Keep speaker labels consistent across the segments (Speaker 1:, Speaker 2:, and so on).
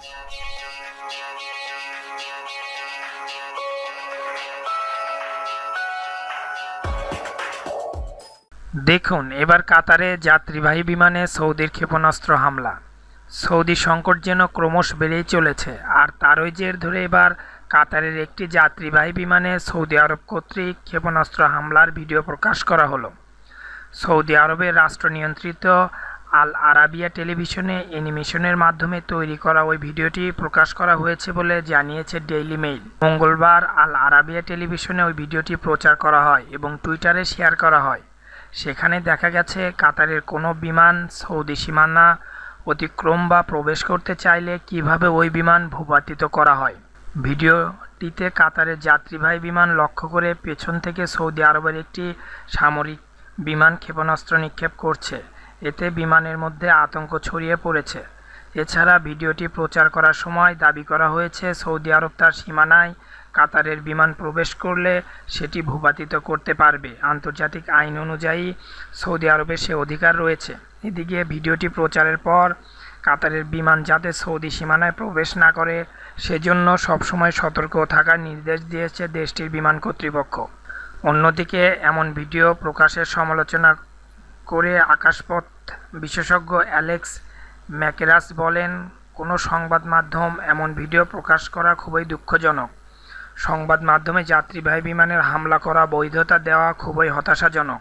Speaker 1: দেখুন এবার কাতারে যাত্রীবাহী বিমানে সৌদির ক্ষেপণাস্ত্র হামলা সৌদি সংকট যেন ক্রমশ বেড়েই চলেছে আর তারই জের ধরে এবার কাতারের একটি যাত্রীবাহী বিমানে সৌদি আরব কর্তৃক ক্ষেপণাস্ত্র হামলার ভিডিও প্রকাশ করা হলো সৌদি আরবের রাষ্ট্র নিয়ন্ত্রিত আল আরাবিয়া টেলিভিশনে অ্যানিমেশনের মাধ্যমে তৈরি করা ওই ভিডিওটি প্রকাশ করা হয়েছে বলে জানিয়েছে ডেইলি মেইল মঙ্গলবার আল আরাবিয়া টেলিভিশনে ওই ভিডিওটি প্রচার করা হয় এবং টুইটারে শেয়ার করা হয় সেখানে দেখা গেছে কাতারের কোনো বিমান সৌদি সীমানা অতিক্রম বা প্রবেশ করতে চাইলে কিভাবে ওই বিমান ভূপাতিত করা হয় ভিডিওটিতে কাতারের যাত্রীবাহী বিমান লক্ষ্য করে পেছন থেকে সৌদি আরবের একটি সামরিক বিমান ক্ষেপণাস্ত্র নিক্ষেপ করছে এতে বিমানের মধ্যে আতঙ্ক ছড়িয়ে পড়েছে এছাড়া ভিডিওটি প্রচার করার সময় দাবি করা হয়েছে সৌদি আরব তার সীমানায় কাতারের বিমান প্রবেশ করলে সেটি ভূপাতিত করতে পারবে আন্তর্জাতিক আইন অনুযায়ী সৌদি আরবের সে অধিকার রয়েছে এদিকে ভিডিওটি প্রচারের পর কাতারের বিমান যাতে সৌদি সীমানায় প্রবেশ না করে সেজন্য সবসময় সতর্ক থাকার নির্দেশ দিয়েছে দেশটির বিমান কর্তৃপক্ষ অন্যদিকে এমন ভিডিও প্রকাশের সমালোচনা করে আকাশপথ বিশেষজ্ঞ অ্যালেক্স ম্যাকেরাস বলেন কোনো সংবাদ মাধ্যম এমন ভিডিও প্রকাশ করা খুবই দুঃখজনক সংবাদ মাধ্যমে যাত্রীবাহী বিমানের হামলা করা বৈধতা দেওয়া খুবই হতাশাজনক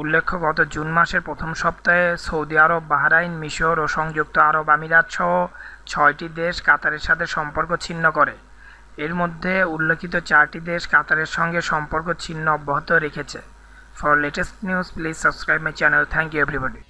Speaker 1: উল্লেখ্য গত জুন মাসের প্রথম সপ্তাহে সৌদি আরব বাহরাইন মিশর ও সংযুক্ত আরব আমিরাত সহ ছয়টি দেশ কাতারের সাথে সম্পর্ক ছিন্ন করে এর মধ্যে উল্লেখিত চারটি দেশ কাতারের সঙ্গে সম্পর্ক ছিন্ন অব্যাহত রেখেছে For latest news, please subscribe my channel. Thank you everybody.